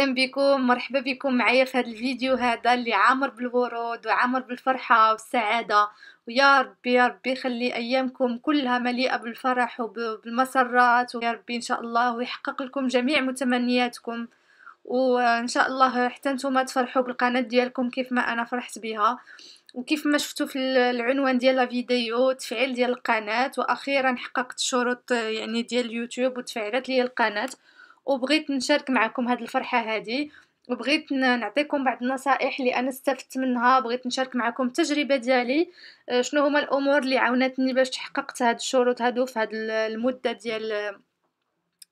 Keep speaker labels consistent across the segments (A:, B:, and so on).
A: اهلا بكم مرحبا بكم معايا في هذا الفيديو هذا اللي عامر بالورود وعامر بالفرحه والسعاده ويا ربي يا ربي يخلي ايامكم كلها مليئه بالفرح وبالمسرات ويا ربي ان شاء الله ويحقق لكم جميع متمنياتكم وان شاء الله حتى نتوما تفرحوا بالقناه ديالكم كيف ما انا فرحت بها وكيف ما شفتوا في العنوان ديال الفيديو تفعيل ديال القناه واخيرا حققت شروط يعني ديال اليوتيوب وتفعيلات لي القناه وبغيت نشارك معكم هذه الفرحه هذه وبغيت نعطيكم بعض النصائح اللي انا استفدت منها بغيت نشارك معكم تجربة ديالي آه، شنو هما الامور اللي عاونتني باش تحققت هاد الشروط هادو في هاد المده ديال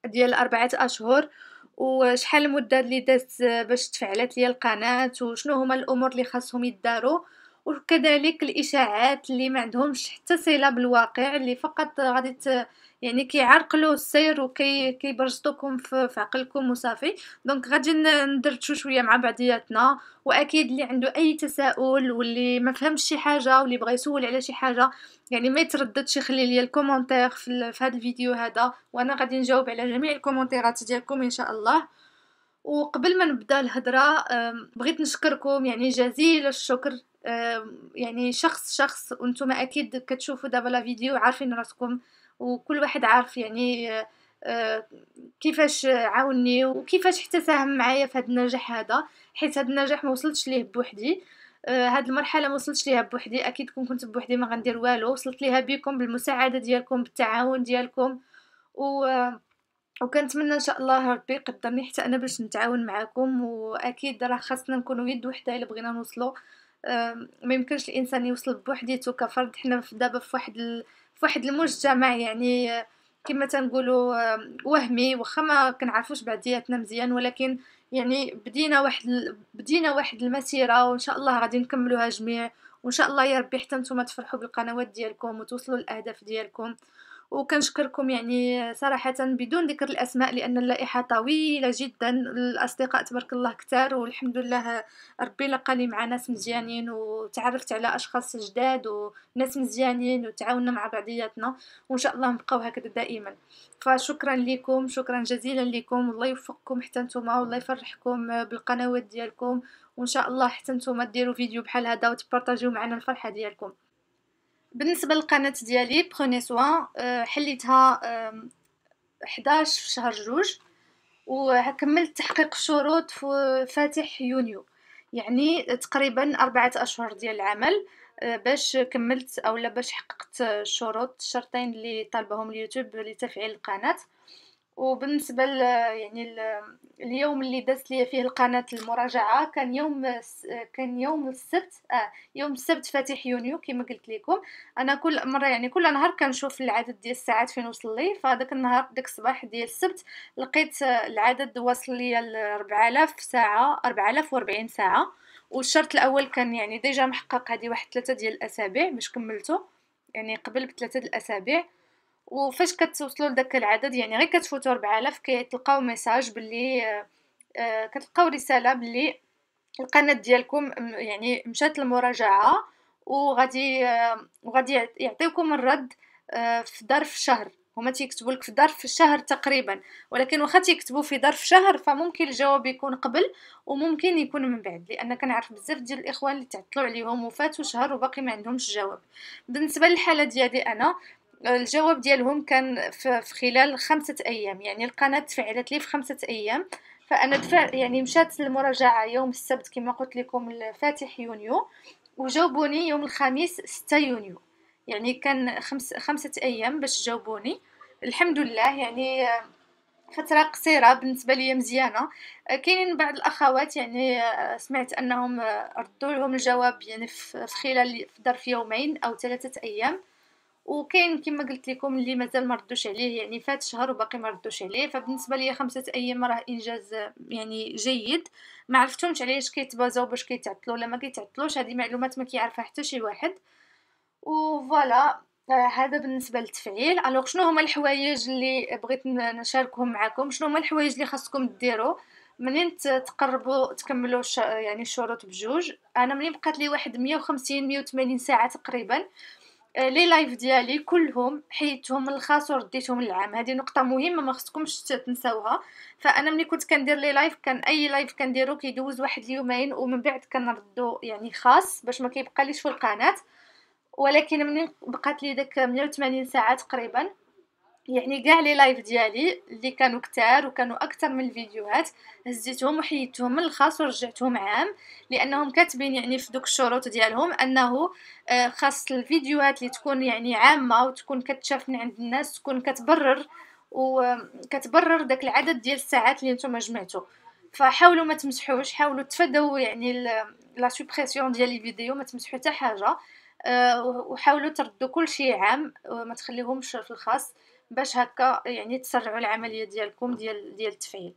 A: ديال اربعه اشهر وشحال المده اللي دازت باش تفعلت لي القناه وشنو هما الامور اللي خاصهم يداروا وكذلك الاشاعات اللي ما عندهمش حتى صله بالواقع اللي فقط غادي يعني كيعرقلوا السير وكيبرجطوكم في, في عقلكم وصافي دونك غادي ندردشوا شويه مع بعضياتنا واكيد اللي عنده اي تساؤل واللي ما فهمش شي حاجه واللي بغى يسول على شي حاجه يعني ما يترددش يخلي لي الكومونتير في, في هذا الفيديو هذا وانا غادي نجاوب على جميع الكومونتيرات ديالكم ان شاء الله وقبل ما نبدا الهضره بغيت نشكركم يعني جزيل الشكر يعني شخص شخص وانتم اكيد كتشوفوا دابا لا فيديو عارفين راسكم وكل واحد عارف يعني آه، كيفاش عاوني وكيفاش حتى ساهم معايا في هذا النجاح هذا حيت هذا النجاح ما وصلتش ليه بوحدي آه، هاد المرحله ما وصلتش ليها بوحدي اكيد كون كنت بوحدي ما غندير والو وصلت ليها بكم بالمساعده ديالكم بالتعاون ديالكم و آه، وكنتمنى ان شاء الله ربي يقدرني حتى انا باش نتعاون معكم واكيد راه خاصنا نكونوا يد وحده الا بغينا نوصلوا ما يمكنش الانسان يوصل بوحديته كفرد حنا دابا في واحد ال... في واحد المجتمع يعني آه، كما تنقولوا وهمي واخا ما كنعرفوش بعدياتنا مزيان ولكن يعني بدينا واحد بدينا واحد المسيره وان شاء الله غادي نكملوها جميع وان شاء الله يا ربي حتى نتوما تفرحوا بالقنوات ديالكم وتوصلوا للاهداف ديالكم وكنشكركم يعني صراحه بدون ذكر الاسماء لان اللائحه طويله جدا الاصدقاء تبارك الله كتار والحمد لله ربي لقى لي مع ناس مزيانين وتعرفت على اشخاص جداد وناس مزيانين وتعاوننا مع بعضياتنا وان شاء الله نبقاو هكذا دائما فشكرا لكم شكرا جزيلا لكم والله يوفقكم حتى نتوما والله يفرحكم بالقنوات ديالكم وان شاء الله حتى نتوما ديروا فيديو بحال هذا وتبارطاجيو معنا الفرحه ديالكم بالنسبه للقناه ديالي بروني سوا آه، حليتها 11 في شهر جوج وكملت تحقيق الشروط في فاتح يونيو يعني تقريبا أربعة أشهر ديال العمل آه، باش كملت اولا باش حققت الشروط الشرطين اللي طالبهم اليوتيوب لتفعيل القناه وبالنسبه ل يعني ل اليوم اللي دازت لي فيه القناه المراجعه كان يوم كان يوم السبت اه يوم السبت فاتح يونيو كما قلت لكم انا كل مره يعني كل نهار كنشوف العدد ديال الساعات فين وصل لي فهذاك النهار داك الصباح ديال السبت لقيت العدد وصل لي ل 4000 ساعه 4040 ساعه والشرط الاول كان يعني ديجا محقق هذه واحد ثلاثه ديال الاسابيع باش كملته يعني قبل بثلاثه الاسابيع وفاش كتوصلوا لذاك العدد يعني غير كتفوتوا 4000 كتلقاو ميساج باللي آه، آه، كتلقاو رساله باللي القناه ديالكم يعني مشات المراجعه وغادي آه، وغادي يعطيوكم الرد في ظرف شهر هما تيكتبوا لك في ظرف شهر تقريبا ولكن واخا تيكتبوا في ظرف شهر فممكن الجواب يكون قبل وممكن يكون من بعد لان كنعرف بزاف ديال الاخوان اللي تعطلوا عليهم وفاتوا شهر وباقي ما عندهمش الجواب بالنسبه للحاله ديالي انا الجواب ديالهم كان في خلال خمسة أيام يعني القناة تفعلت لي في خمسة أيام فأنا دفع يعني مشات المراجعة يوم السبت كما قلت لكم الفاتح يونيو وجاوبوني يوم الخميس ستة يونيو يعني كان خمس خمسة أيام باش جاوبوني الحمد لله يعني فترة قصيرة بالنسبة لي مزيانة كاينين بعض الأخوات يعني سمعت أنهم ردوا لهم الجواب يعني في خلال ظرف يومين أو ثلاثة أيام وكاين كما قلت لكم اللي مازال ما ردوش عليه يعني فات شهر وباقي ما ردوش عليه فبالنسبه ليا خمسه ايام راه انجاز يعني جيد ما عرفتهمش علاش كيتبازاو باش كيتعطلوا ولا ما كيتعطلوش هذه معلومات ما كيعرفها حتى شي واحد وفوالا آه، هذا بالنسبه للتفعيل الوغ شنو هما الحوايج اللي بغيت نشاركهم معكم شنو هما الحوايج اللي خاصكم ديروا منين تقربوا تكملوا يعني الشروط بجوج انا منين بقات لي واحد 150 180 ساعه تقريبا آه، لي لايف ديالي كلهم حيدتهم من الخاص ورديتهم للعام هذه نقطه مهمه ما خصكمش تنساوها فانا ملي كنت كندير لي لايف كان اي لايف كنديرو كيدوز واحد اليومين ومن بعد كنردو يعني خاص باش ما كيبقاليش في القناه ولكن ملي بقات لي داك 180 ساعه تقريبا يعني كاع لي لايف ديالي اللي كانوا كتار وكانوا اكثر من الفيديوهات هزيتهم وحيدتهم من الخاص ورجعتهم عام لانهم كاتبين يعني في دوك الشروط ديالهم انه آه، خاص الفيديوهات اللي تكون يعني عامه وتكون كتشاف من عند الناس تكون كتبرر وكتبرر آه، داك العدد ديال الساعات اللي نتوما جمعتو فحاولوا ما تمسحوش حاولوا تفادوا يعني لا سوبريسيون ديال الفيديو ما تمسحوا حتى حاجه آه، وحاولوا تردوا كل شيء عام وما تخليهمش في الخاص باش هكا يعني تسرعوا العمليه ديالكم ديال ديال التفعيل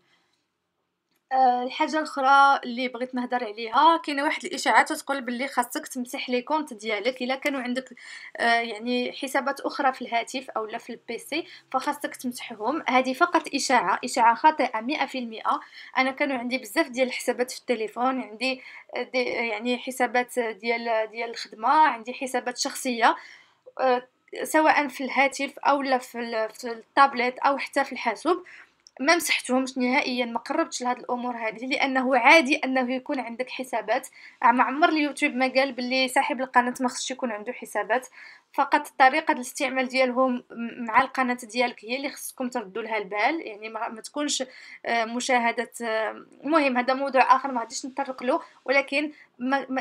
A: آه، الحاجه الاخرى اللي بغيت نهضر عليها كاينه واحد الاشاعات تقول باللي خاصك تمسح لي كونت ديالك الا كانوا عندك آه، يعني حسابات اخرى في الهاتف اولا في البيسي فخاصك تمسحهم هذه فقط اشاعه اشاعه خاطئه 100% انا كانوا عندي بزاف ديال الحسابات في التليفون عندي آه، دي يعني حسابات ديال ديال الخدمه عندي حسابات شخصيه سواء في الهاتف او لا في التابلت او حتى في الحاسوب ما مسحتهمش نهائيا ما قربتش لهاد الامور هذه لانه عادي انه يكون عندك حسابات مع عمر اليوتيوب ما قال باللي صاحب القناه ما يكون عنده حسابات فقط طريقه الاستعمال ديالهم مع القناه ديالك هي اللي خصكم تردوا لها البال يعني ما تكونش آه، مشاهده آه، المهم هذا موضوع اخر ما غاديش نطرق له ولكن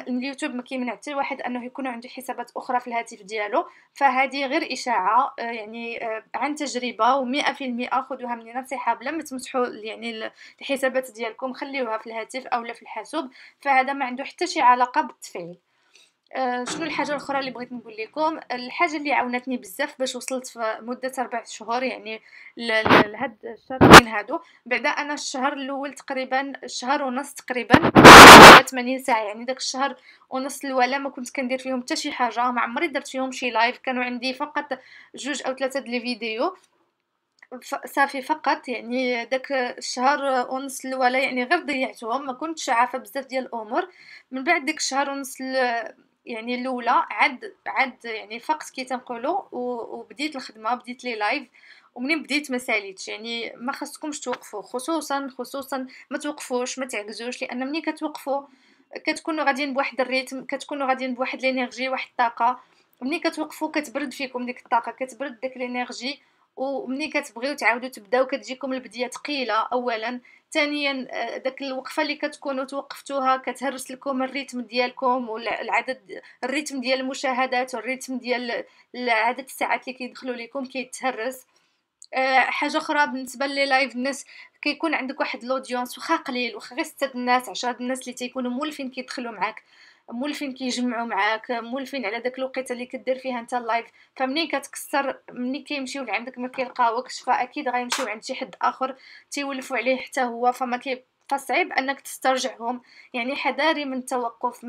A: اليوتيوب ما كيمنع حتى واحد انه يكون عنده حسابات اخرى في الهاتف ديالو فهذه غير اشاعه آه، يعني عن تجربه و100% خذوها مني نصيحه بلا ما تمسحوا يعني الحسابات ديالكم خليوها في الهاتف اولا في الحاسوب فهذا ما عنده حتى شي علاقه بالتفعيل آه، شنو الحاجه الاخرى اللي بغيت نقول لكم الحاجه اللي عاونتني بزاف باش وصلت في مده اربع شهور يعني لهاد الشهرين هادو بعدا انا الشهر الاول تقريبا شهر ونص تقريبا 80 ساعه يعني داك الشهر ونص الولا ما كنت كندير فيهم حتى شي حاجه ما عمري درت فيهم شي لايف كانوا عندي فقط جوج او ثلاثه ديال الفيديو صافي فقط يعني داك الشهر ونص الاولى يعني غير ضيعتهم ما كنتش عارفه بزاف ديال الامور من بعد داك الشهر ونص يعني الاولى عاد عاد يعني فقت كي تنقولوا وبديت الخدمه بديت لي لايف ومنين بديت ما ساليتش يعني ما خصكمش توقفوا خصوصا خصوصا ما توقفوش ما تعجزوش لان منين كتوقفوا كتكونوا غاديين بواحد الريتم كتكونوا غاديين بواحد لينيرجي واحد الطاقه ملي كتوقفوا كتبرد فيكم ديك الطاقه كتبرد ديك الانرجي ومني كتبغيو تعاودوا تبداو كتجيكم البديه ثقيله اولا ثانيا آه، داك الوقفه اللي كتكونوا توقفتوها كتهرس لكم الريتم ديالكم والعدد الريتم ديال المشاهدات والريتم ديال عدد الساعات اللي كيدخلوا لكم كيتهرس آه، حاجه اخرى بالنسبه لي لايف الناس كيكون عندك واحد لوديونس واخا قليل واخا غير 6 الناس 10 الناس اللي تيكونوا مولفين كيدخلوا معاك مولفين كيجمعوا معاك مولفين على داك الوقيته اللي كدير فيها انت اللايف فمنين كتكسر ملي كيمشيو لعندك ما كيلقاوكش فاكيد غيمشيو عند شي حد اخر تيولفوا عليه حتى هو فما كي فصعيب انك تسترجعهم يعني حذاري من التوقف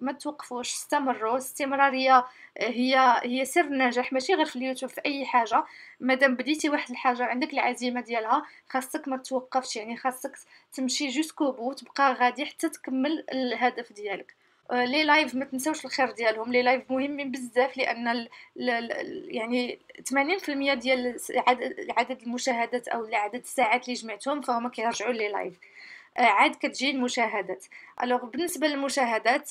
A: ما توقفوش استمروا الاستمراريه هي هي سر النجاح ماشي غير في اليوتيوب في اي حاجه مادام بديتي واحد الحاجه عندك العزيمه ديالها خاصك ما توقفش يعني خاصك تمشي جوسكو بو تبقى غادي حتى تكمل الهدف ديالك لي لايف ما تنساوش الخير ديالهم لي لايف مهمين بزاف لان ال ال يعني 80% ديال عدد المشاهدات او عدد الساعات اللي جمعتهم فهم كيرجعوا لي لايف آه، عاد كتجي المشاهدات الوغ بالنسبه للمشاهدات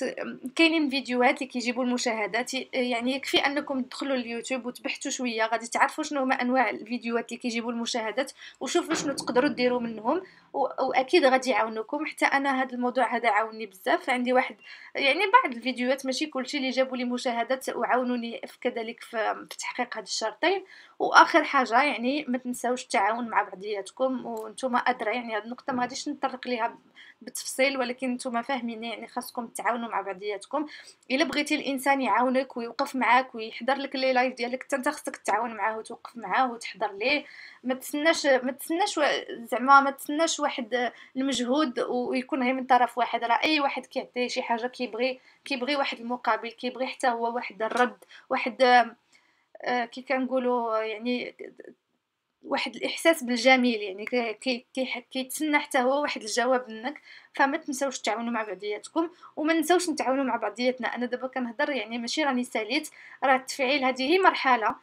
A: كاينين فيديوهات اللي كيجيبوا المشاهدات يعني يكفي انكم تدخلوا اليوتيوب وتبحثوا شويه غادي تعرفوا شنو هما انواع الفيديوهات اللي كيجيبوا المشاهدات وشوفوا شنو تقدروا ديروا منهم واكيد غادي يعاونوكم حتى انا هذا الموضوع هذا عاوني بزاف عندي واحد يعني بعض الفيديوهات ماشي كلشي اللي جابوا لي مشاهدات وعاونوني في كذلك في تحقيق هاد الشرطين واخر حاجه يعني ما تنساوش التعاون مع بعضياتكم وانتم ادرى يعني هاد النقطه ما غاديش نطرق ليها بالتفصيل ولكن انتم نتوما فاهمين يعني خاصكم تعاونوا مع بعضياتكم الا بغيتي الانسان يعاونك ويوقف معاك ويحضر لك لي لايف ديالك حتى انت خصك تعاون معاه وتوقف معاه وتحضر ليه ما تسناش ما تسناش زعما ما تسناش واحد المجهود ويكون غير من طرف واحد راه اي واحد كيعطي شي حاجه كيبغي كيبغي واحد المقابل كيبغي حتى هو واحد الرد واحد آه، كي كنقولوا يعني واحد الاحساس بالجميل يعني كيتسنى حتى هو واحد الجواب منك فما تنساوش تعاونوا مع بعضياتكم وما نساوش نتعاونوا مع بعضياتنا انا دابا كنهضر يعني ماشي راني ساليت راه التفعيل هذه هي مرحله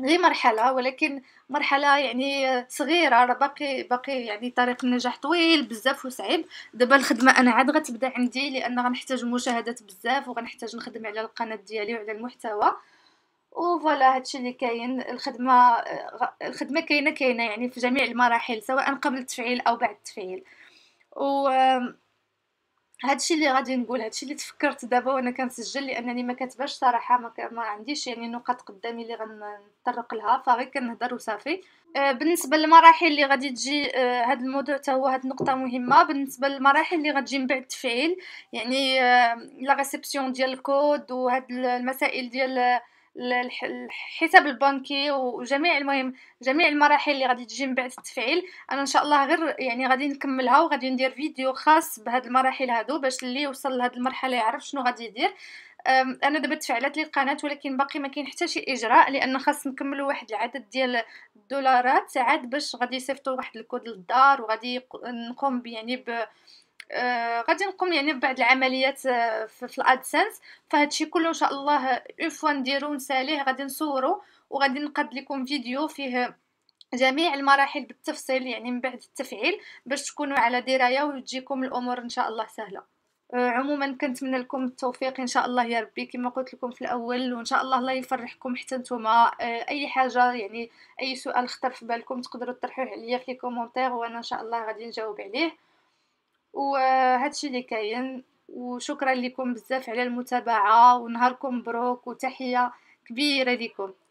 A: غير مرحله ولكن مرحله يعني صغيره راه باقي باقي يعني طريق النجاح طويل بزاف وصعيب دابا الخدمه انا عاد غتبدا عندي لان غنحتاج مشاهدات بزاف وغنحتاج نخدم على القناه ديالي وعلى المحتوى وفوالا هادشي اللي كاين الخدمه آه، الخدمه كاينه كاينه يعني في جميع المراحل سواء قبل التفعيل او بعد التفعيل و هادشي اللي غادي نقول هادشي اللي تفكرت دابا وانا كنسجل لانني ما كتباش صراحه ما, ك... ما عنديش يعني نقاط قدامي اللي غنطرق لها فغير كنهضر وصافي آه، بالنسبه للمراحل اللي غادي تجي هذا آه، هاد الموضوع حتى هو هاد النقطه مهمه بالنسبه للمراحل اللي غتجي من بعد التفعيل يعني لا ريسبسيون ديال الكود وهاد المسائل ديال الحساب البنكي وجميع المهم جميع المراحل اللي غادي تجي من بعد التفعيل انا ان شاء الله غير يعني غادي نكملها وغادي ندير فيديو خاص بهاد المراحل هادو باش اللي وصل لهاد المرحله يعرف شنو غادي يدير انا دابا تفعلت لي القناه ولكن باقي ما كاين حتى شي اجراء لان خاص نكملوا واحد العدد ديال الدولارات عاد باش غادي يصيفطوا واحد الكود للدار وغادي نقوم يعني ب آه غادي نقوم يعني ببعض العمليات آه في الادسنس فهادشي كله ان شاء الله اون فوا نديرو نساليه غادي نصورو وغادي نقد لكم فيديو فيه جميع المراحل بالتفصيل يعني من بعد التفعيل باش تكونوا على درايه وتجيكم الامور ان شاء الله سهله آه عموما كنتمنى لكم التوفيق ان شاء الله يا ربي كما قلت لكم في الاول وان شاء الله الله يفرحكم حتى نتوما آه، اي حاجه يعني اي سؤال خطر في بالكم تقدروا تطرحوه عليا في لي كومونتير وانا ان شاء الله غادي نجاوب عليه الشيء اللي كاين وشكرا لكم بزاف على المتابعه ونهاركم مبروك وتحيه كبيره لكم